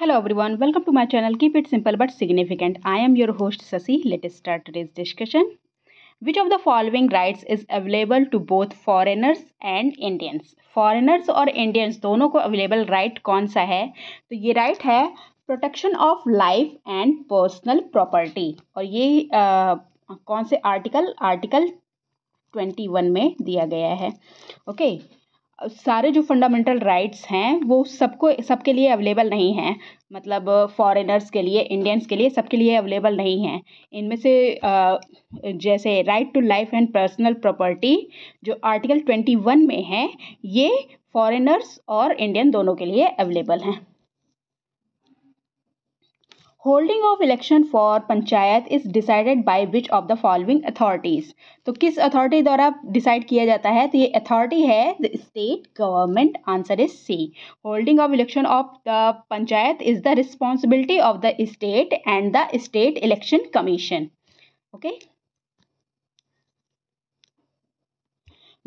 Hello everyone welcome to my channel keep it simple but significant I am your host Sasi latest start is discussion which of the following rights is available to both foreigners and Indians foreigners और Indians दोनों को available right right कौन सा है तो ये right right है protection of life and personal property और ये uh, कौन से आर्टिकल आर्टिकल ट्वेंटी में दिया गया है ओके okay. सारे जो फंडामेंटल राइट्स हैं वो सबको सबके लिए अवेलेबल नहीं हैं मतलब फॉरेनर्स के लिए इंडियंस के लिए सबके लिए अवेलेबल नहीं हैं इनमें से जैसे right to life and personal property जो आर्टिकल ट्वेंटी वन में है ये फॉरेनर्स और इंडियन दोनों के लिए अवेलेबल हैं holding of election for panchayat is decided by which of the following authorities तो किस अथॉरिटी द्वारा डिसाइड किया जाता है तो ये अथॉरिटी है the state government answer is C holding of election of the panchayat is the responsibility of the state and the state election commission okay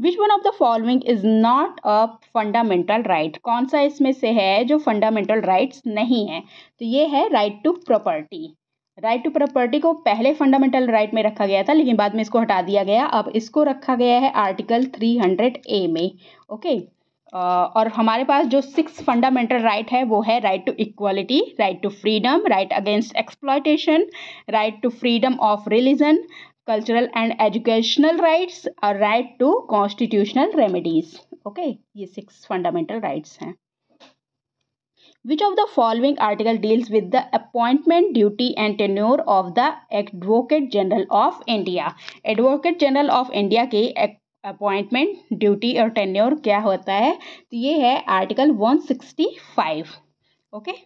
which one of the following is not a fundamental right कौन सा इसमें से है जो fundamental rights नहीं है तो ये है right to property right to property को पहले फंडामेंटल राइट right में रखा गया था लेकिन बाद में इसको हटा दिया गया अब इसको रखा गया है आर्टिकल 300 ए में ओके okay? और हमारे पास जो सिक्स फंडामेंटल राइट है वो है right to equality right to freedom right against exploitation right to freedom of religion cultural and educational rights और right to constitutional remedies okay ये सिक्स फंडामेंटल राइट्स हैं which of the following article deals with the appointment duty and tenure of the advocate general of India advocate general of India के appointment duty और tenure क्या होता है तो ये है article one sixty five okay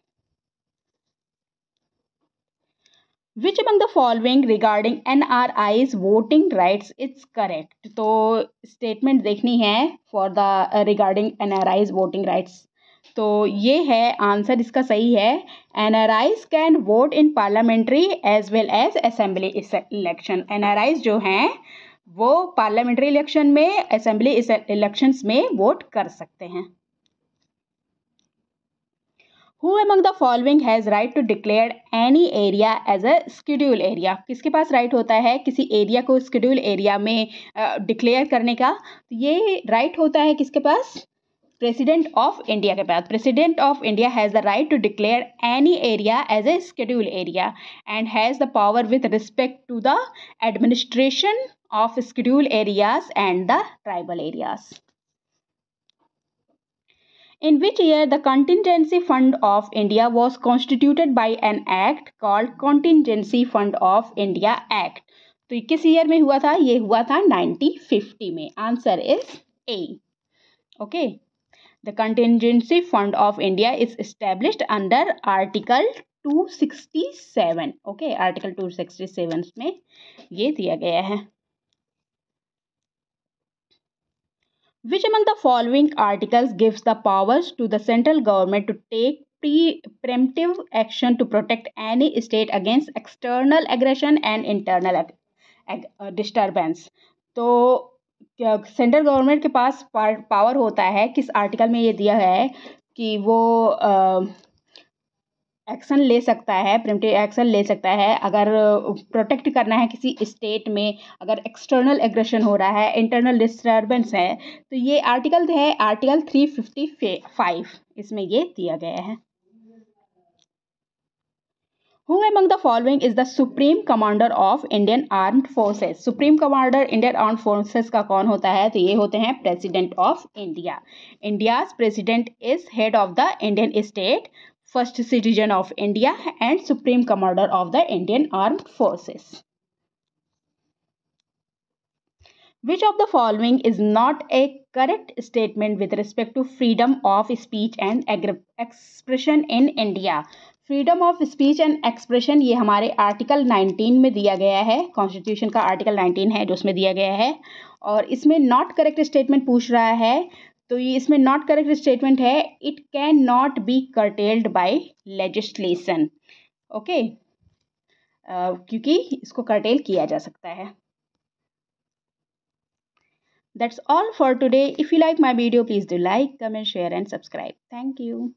which among the following regarding N R Is voting rights it's correct तो statement देखनी है for the regarding N R Is voting rights तो ये है आंसर इसका सही है N R Is can vote in parliamentary as well as assembly election N R Is जो हैं वो पार्लियामेंट्री इलेक्शन में असेंबली इलेक्शंस में वोट कर सकते हैं who among the following has right to declare any area as a schedule area किसके पास राइट right होता है किसी एरिया को स्कड्यूल एरिया में डिक्लेयर uh, करने का तो ये राइट right होता है किसके पास प्रेसिडेंट ऑफ इंडिया के पास president of India has the right to declare any area as a schedule area and has the power with respect to the administration of schedule areas and the tribal areas in which year the Contingency Fund of India was constituted by an act called Contingency Fund of India Act. तो किस year में हुआ था ये हुआ था 1950 में answer is A okay the contingency fund of India is established under article 267 okay article 267 में ये दिया गया है Which among the following articles gives the powers to the central government to take preemptive action to protect any state against external aggression and internal ag ag disturbance? तो central government के पास power होता है किस article में ये दिया है कि वो एक्शन ले सकता है प्रिमटिव एक्शन ले सकता है अगर प्रोटेक्ट करना है किसी स्टेट में अगर एक्सटर्नल एग्रेशन हो रहा है इंटरनल डिस्टर्बेंस है तो ये आर्टिकल है आर्टिकल थ्री फिफ्टी फाइव इसमें ये दिया गया है who among the following is the supreme commander of Indian armed forces supreme commander Indian armed forces का कौन होता है तो ये होते हैं president of India India's president is head of the Indian state first citizen of India and Supreme Commander of the Indian Armed Forces. Which of the following is not a correct statement with respect to freedom of speech and expression in India? Freedom of speech and expression ये हमारे article 19 में दिया गया है constitution का article 19 है जो उसमें दिया गया है और इसमें नॉट करेक्ट स्टेटमेंट पूछ रहा है तो ये इसमें नॉट करेक्ट स्टेटमेंट है it can not be curtailed by legislation okay क्योंकि इसको कर्टेल किया जा सकता है that's all for today if you like my video please do like comment share and subscribe thank you